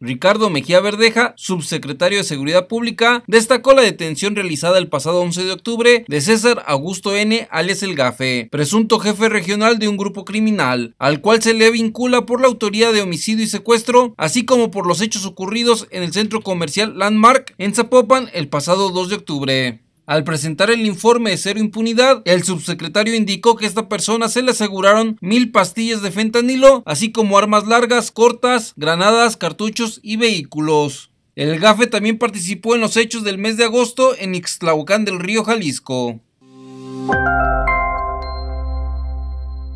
Ricardo Mejía Verdeja, subsecretario de Seguridad Pública, destacó la detención realizada el pasado 11 de octubre de César Augusto N. alias El presunto jefe regional de un grupo criminal, al cual se le vincula por la autoría de homicidio y secuestro, así como por los hechos ocurridos en el centro comercial Landmark en Zapopan el pasado 2 de octubre. Al presentar el informe de cero impunidad, el subsecretario indicó que a esta persona se le aseguraron mil pastillas de fentanilo, así como armas largas, cortas, granadas, cartuchos y vehículos. El GAFE también participó en los hechos del mes de agosto en Ixtlaucán del Río Jalisco.